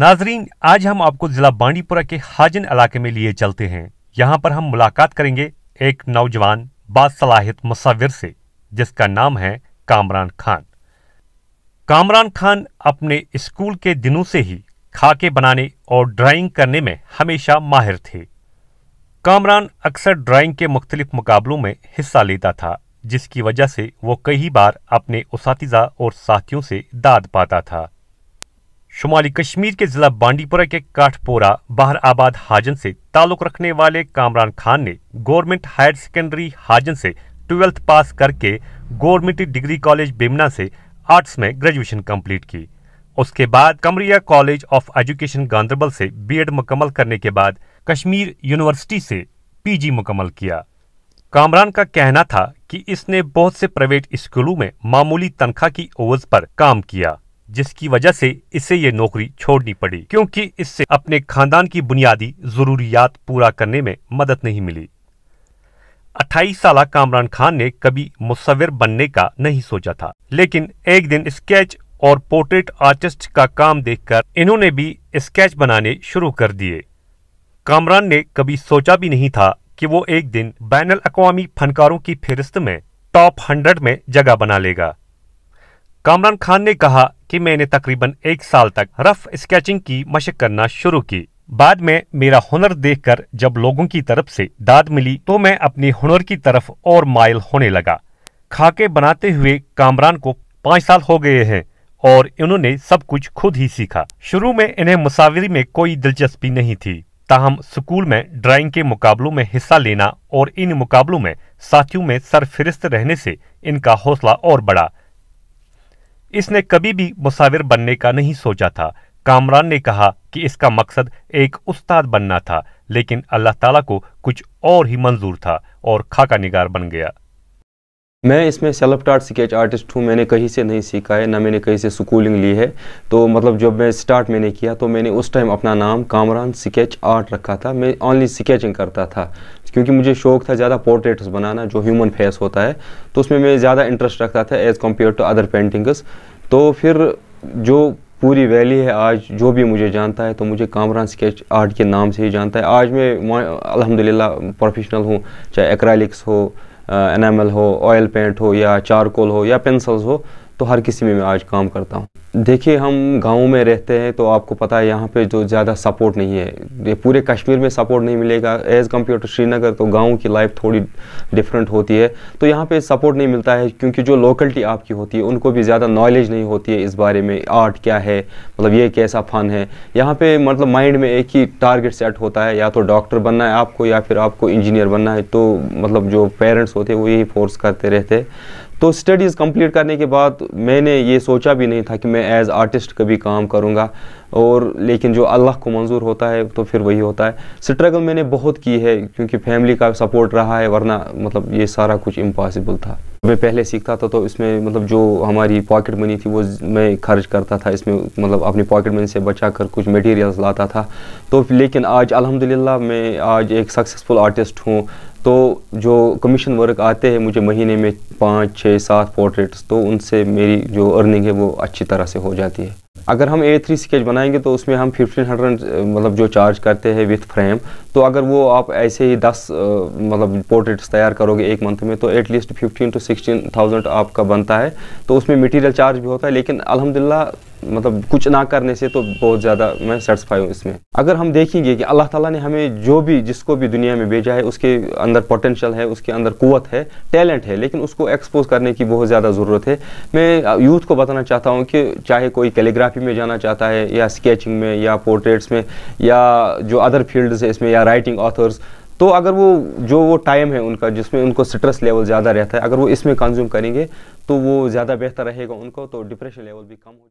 नाजरीन आज हम आपको जिला बांडीपुरा के हाजन इलाके में लिए चलते हैं यहाँ पर हम मुलाकात करेंगे एक नौजवान बासलाहित मुसाविर से जिसका नाम है कामरान खान कामरान खान अपने स्कूल के दिनों से ही खाके बनाने और ड्राइंग करने में हमेशा माहिर थे कामरान अक्सर ड्राइंग के मुख्तलिफ मुकाबलों में हिस्सा लेता था जिसकी वजह से वो कई बार अपने उसातिजा और साथियों से दाद पाता था शुमाली कश्मीर के जिला बांडीपुरा के काठपोरा बाहर आबाद हाजन से ताल्लुक रखने वाले कामरान खान ने गवर्नमेंट हायर सेकेंडरी हाजन से ट्वेल्थ पास करके गवर्नमेंट डिग्री कॉलेज बेमना से आर्ट्स में ग्रेजुएशन कंप्लीट की उसके बाद कमरिया कॉलेज ऑफ एजुकेशन गांधरबल से बीएड मुकम्मल करने के बाद कश्मीर यूनिवर्सिटी से पीजी मुकम्मल किया कामरान का कहना था कि इसने बहुत से प्राइवेट स्कूलों में मामूली तनख्वाह की ओवज पर काम किया जिसकी वजह से इसे ये नौकरी छोड़नी पड़ी क्योंकि इससे अपने खानदान की बुनियादी ज़रूरियात पूरा करने में मदद नहीं मिली अट्ठाईस साल कामरान खान ने कभी मुसविर बनने का नहीं सोचा था लेकिन एक दिन स्केच और पोर्ट्रेट आर्टिस्ट का काम देखकर इन्होंने भी स्केच बनाने शुरू कर दिए कामरान ने कभी सोचा भी नहीं था कि वो एक दिन बैन अवी फनकारों की फहरिस्त में टॉप हंड्रेड में जगह बना लेगा कामरान खान ने कहा कि मैंने तकरीबन एक साल तक रफ स्केचिंग की मशक करना शुरू की बाद में मेरा हुनर देखकर जब लोगों की तरफ से दाद मिली तो मैं अपने हुनर की तरफ और मायल होने लगा खाके बनाते हुए कामरान को पाँच साल हो गए हैं और इन्होंने सब कुछ खुद ही सीखा शुरू में इन्हें मुसाविरी में कोई दिलचस्पी नहीं थी ताहम स्कूल में ड्राइंग के मुकाबलों में हिस्सा लेना और इन मुकाबलों में साथियों में सरफहरिस्त रहने से इनका हौसला और बढ़ा इसने कभी भी मुसाविर बनने का नहीं सोचा था कामरान ने कहा कि इसका मकसद एक उस्ताद बनना था लेकिन अल्लाह ताला को कुछ और ही मंजूर था और खाका निगार बन गया मैं इसमें सेल्फ स्टार्ट स्केच आर्टिस्ट हूँ मैंने कहीं से नहीं सीखा है ना मैंने कहीं से स्कूलिंग ली है तो मतलब जब मैं स्टार्ट मैंने किया तो मैंने उस टाइम अपना नाम कामरान स्केच आर्ट रखा था मैं ऑनली स्केचिंग करता था क्योंकि मुझे शौक था ज़्यादा पोर्ट्रेट्स बनाना जो ह्यूमन फेस होता है तो उसमें मैं ज़्यादा इंटरेस्ट रखता था as compare to other paintings तो फिर जो पूरी वैली है आज जो भी मुझे जानता है तो मुझे कामरान स्केच आर्ट के नाम से ही जानता है आज मैं अलहमदिल्ला प्रोफेशनल हूँ चाहे एक्रैलिक्स हो एनामल हो ऑयल पेंट हो या चारकोल हो या पेंसिल्स हो तो हर किसी में मैं आज काम करता हूँ देखिए हम गाँव में रहते हैं तो आपको पता है यहाँ पे जो ज़्यादा सपोर्ट नहीं है ये पूरे कश्मीर में सपोर्ट नहीं मिलेगा एज़ कम्पेयर टू श्रीनगर तो गाँव की लाइफ थोड़ी डिफरेंट होती है तो यहाँ पे सपोर्ट नहीं मिलता है क्योंकि जो लोकलिटी आपकी होती है उनको भी ज़्यादा नॉलेज नहीं होती है इस बारे में आर्ट क्या है मतलब ये कैसा फ़न है यहाँ पर मतलब माइंड में एक ही टारगेट सेट होता है या तो डॉक्टर बनना है आपको या फिर आपको इंजीनियर बनना है तो मतलब जो पेरेंट्स होते हैं वो यही फोर्स करते रहते तो स्टडीज़ कंप्लीट करने के बाद मैंने ये सोचा भी नहीं था कि मैं मैं एज आर्टिस्ट कभी काम करूँगा और लेकिन जो अल्लाह को मंजूर होता है तो फिर वही होता है स्ट्रगल मैंने बहुत की है क्योंकि फैमिली का सपोर्ट रहा है वरना मतलब ये सारा कुछ इम्पॉसिबल था मैं पहले सीखता था तो इसमें मतलब जो हमारी पॉकेट मनी थी वो मैं खर्च करता था इसमें मतलब अपनी पॉकेट मनी से बचा कर कुछ मटेरियल्स लाता था तो लेकिन आज अल्हम्दुलिल्लाह मैं आज एक सक्सेसफुल आर्टिस्ट हूँ तो जो कमीशन वर्क आते हैं मुझे महीने में पाँच छः सात पोर्ट्रेट्स तो उनसे मेरी जो अर्निंग है वो अच्छी तरह से हो जाती है अगर हम ए थ्री स्केच बनाएंगे तो उसमें हम 1500 मतलब जो चार्ज करते हैं विथ फ्रेम तो अगर वो आप ऐसे ही 10 मतलब पोर्ट्रेट्स तैयार करोगे एक मंथ में तो एटलीस्ट 15 टू 16,000 आपका बनता है तो उसमें मटेरियल चार्ज भी होता है लेकिन अलहमदिल्ला मतलब कुछ ना करने से तो बहुत ज़्यादा मैं सेटिस्फाई हूँ इसमें अगर हम देखेंगे कि अल्लाह ताला ने हमें जो भी जिसको भी दुनिया में भेजा है उसके अंदर पोटेंशल है उसके अंदर कुत है टैलेंट है लेकिन उसको एक्सपोज करने की बहुत ज़्यादा ज़रूरत है मैं यूथ को बताना चाहता हूँ कि चाहे कोई कैलीग्राफी में जाना चाहता है या स्केचिंग में या पोर्ट्रेट्स में या जो अदर फील्ड्स है इसमें या राइटिंग ऑथर्स तो अगर वो जो वो टाइम है उनका जिसमें उनको स्ट्रेस लेवल ज़्यादा रहता है अगर वो इसमें कंज्यूम करेंगे तो वो ज़्यादा बेहतर रहेगा उनको तो डिप्रेशन लेवल भी कम हो